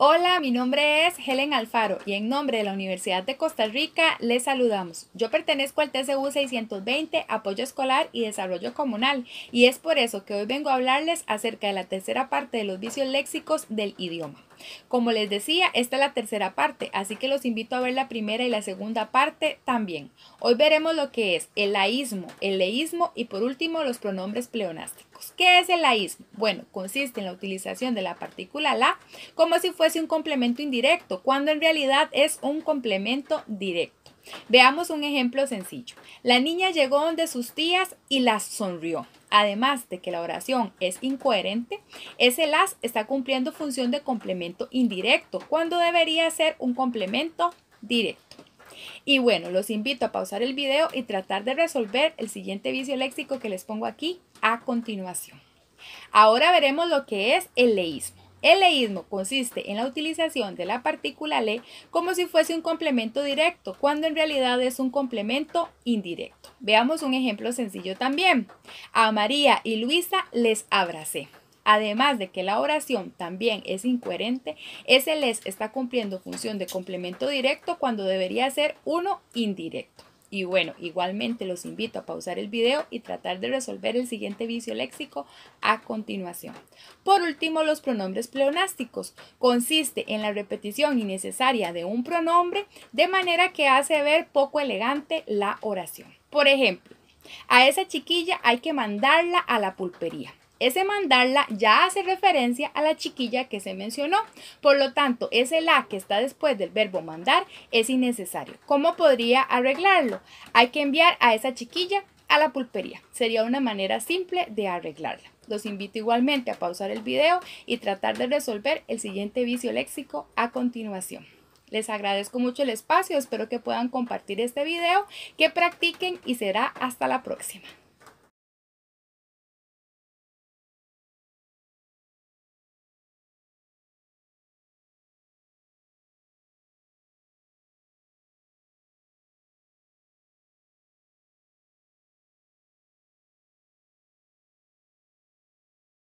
Hola, mi nombre es Helen Alfaro y en nombre de la Universidad de Costa Rica les saludamos. Yo pertenezco al TCU 620, Apoyo Escolar y Desarrollo Comunal y es por eso que hoy vengo a hablarles acerca de la tercera parte de los vicios léxicos del idioma. Como les decía, esta es la tercera parte, así que los invito a ver la primera y la segunda parte también. Hoy veremos lo que es el laísmo, el leísmo y por último los pronombres pleonásticos. ¿Qué es el laísmo? Bueno, consiste en la utilización de la partícula la como si fuese un complemento indirecto, cuando en realidad es un complemento directo. Veamos un ejemplo sencillo. La niña llegó donde sus tías y las sonrió. Además de que la oración es incoherente, ese las está cumpliendo función de complemento indirecto, cuando debería ser un complemento directo. Y bueno, los invito a pausar el video y tratar de resolver el siguiente vicio léxico que les pongo aquí a continuación. Ahora veremos lo que es el leísmo. El leísmo consiste en la utilización de la partícula le como si fuese un complemento directo, cuando en realidad es un complemento indirecto. Veamos un ejemplo sencillo también. A María y Luisa les abracé. Además de que la oración también es incoherente, ese les está cumpliendo función de complemento directo cuando debería ser uno indirecto. Y bueno, igualmente los invito a pausar el video y tratar de resolver el siguiente vicio léxico a continuación. Por último, los pronombres pleonásticos. Consiste en la repetición innecesaria de un pronombre de manera que hace ver poco elegante la oración. Por ejemplo, a esa chiquilla hay que mandarla a la pulpería. Ese mandarla ya hace referencia a la chiquilla que se mencionó. Por lo tanto, ese la que está después del verbo mandar es innecesario. ¿Cómo podría arreglarlo? Hay que enviar a esa chiquilla a la pulpería. Sería una manera simple de arreglarla. Los invito igualmente a pausar el video y tratar de resolver el siguiente vicio léxico a continuación. Les agradezco mucho el espacio, espero que puedan compartir este video, que practiquen y será hasta la próxima.